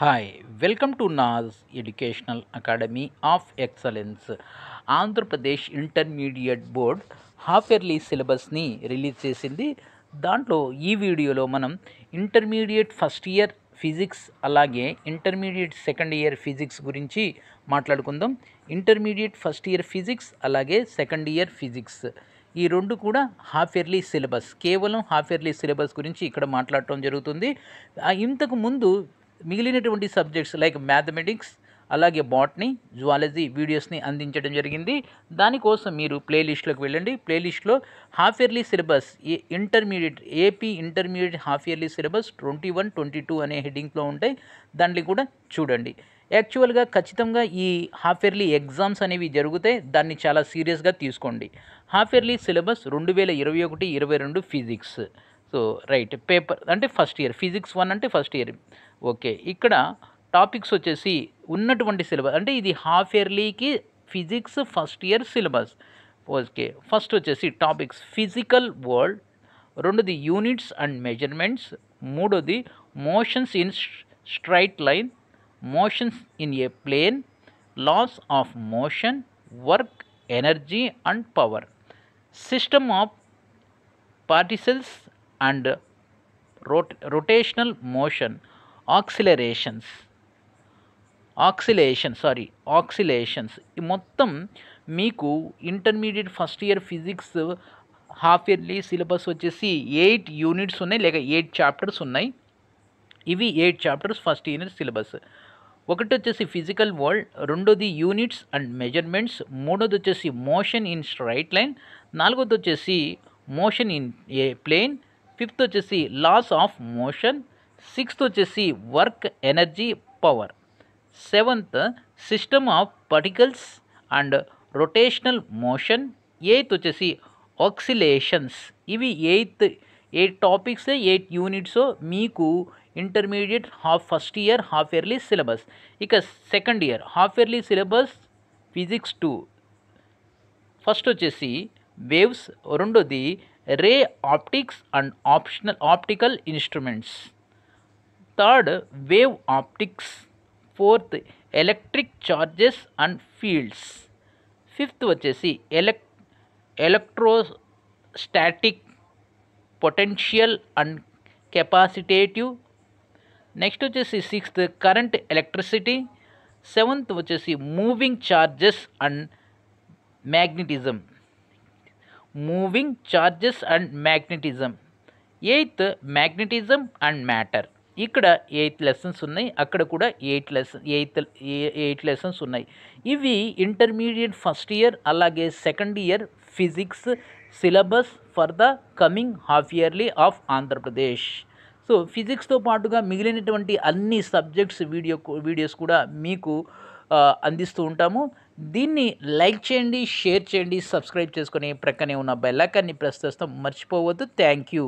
hi welcome to నాజ్ educational academy of excellence Andhra Pradesh intermediate board half yearly సిలబస్ని release చేసింది దాంట్లో ఈ వీడియోలో మనం ఇంటర్మీడియట్ ఫస్ట్ ఇయర్ ఫిజిక్స్ అలాగే ఇంటర్మీడియట్ సెకండ్ ఇయర్ ఫిజిక్స్ గురించి మాట్లాడుకుందాం ఇంటర్మీడియట్ ఫస్ట్ ఇయర్ ఫిజిక్స్ అలాగే సెకండ్ ఇయర్ ఫిజిక్స్ ఈ రెండు కూడా హాఫ్ ఇయర్లీ సిలబస్ కేవలం హాఫ్ ఇయర్లీ సిలబస్ గురించి ఇక్కడ మాట్లాడటం జరుగుతుంది ఇంతకు ముందు మిగిలినటువంటి సబ్జెక్ట్స్ లైక్ మ్యాథమెటిక్స్ అలాగే బాట్నీ జువాలజీ వీడియోస్ని అందించడం జరిగింది దానికోసం మీరు ప్లేలిస్ట్లోకి వెళ్ళండి ప్లేలిస్ట్లో half yearly syllabus intermediate AP intermediate half yearly syllabus twenty one twenty two అనే హెడ్డింగ్లో ఉంటాయి దాన్ని కూడా చూడండి యాక్చువల్గా ఖచ్చితంగా ఈ హాఫ్ ఇయర్లీ ఎగ్జామ్స్ అనేవి జరుగుతాయి దాన్ని చాలా సీరియస్గా తీసుకోండి హాఫ్ ఇయర్లీ సిలబస్ రెండు వేల ఇరవై ఒకటి ఇరవై రెండు ఫిజిక్స్ సో రైట్ పేపర్ అంటే ఫస్ట్ ఇయర్ ఫిజిక్స్ వన్ అంటే ఫస్ట్ ఇయర్ ఓకే ఇక్కడ టాపిక్స్ వచ్చేసి ఉన్నటువంటి సిలబస్ అంటే ఇది హాఫ్ ఇయర్లీకి physics first year syllabus okay first వచ్చేసి టాపిక్స్ ఫిజికల్ వరల్డ్ రెండోది యూనిట్స్ అండ్ మెజర్మెంట్స్ మూడోది motions in straight line motions in a plane laws of motion work energy and power system of particles and rot rotational motion accelerations oscillation sorry oscillations ఈ మొత్తం మీకు intermediate first year physics half yearly syllabus వచ్చేసి eight units ఉన్నాయి లేక eight chapters ఉన్నాయి ఇవి eight chapters first unit syllabus ఒకటి వచ్చేసి ఫిజికల్ వరల్డ్ రెండోది యూనిట్స్ అండ్ మెజర్మెంట్స్ మూడోది వచ్చేసి మోషన్ ఇన్ స్ట్రైట్ లైన్ నాలుగోది వచ్చేసి motion in a plane fifth వచ్చేసి లాస్ ఆఫ్ మోషన్ సిక్స్త్ వచ్చేసి work energy power seventh system of particles and rotational motion eighth వచ్చేసి ఆక్సిలేషన్స్ ఇవి eighth eight topics eight units మీకు intermediate half first year half yearly syllabus ఇక second year half yearly syllabus physics two first వచ్చేసి waves రెండోది ray optics and optional optical instruments third wave optics fourth electric charges and fields fifth వచ్చేసి electrostatic potential and capacitive next వచ్చేసి sixth current electricity seventh వచ్చేసి moving charges and magnetism moving charges and magnetism eighth magnetism and matter ఇక్కడ eighth lessons ఉన్నాయి అక్కడ కూడా eight lesson eighth eight lessons ఉన్నాయి ఇవి intermediate first year అలాగే second year physics syllabus for the coming half yearly of Andhra Pradesh so ఫిజిక్స్తో పాటుగా మిగిలినటువంటి అన్ని సబ్జెక్ట్స్ వీడియో వీడియోస్ కూడా మీకు అందిస్తూ ఉంటాము దీన్ని లైక్ చేయండి షేర్ చేయండి సబ్స్క్రైబ్ చేసుకొని ప్రక్కనే ఉన్న బెల్లకాన్ని ప్రస్తుతం మర్చిపోవద్దు థ్యాంక్ యూ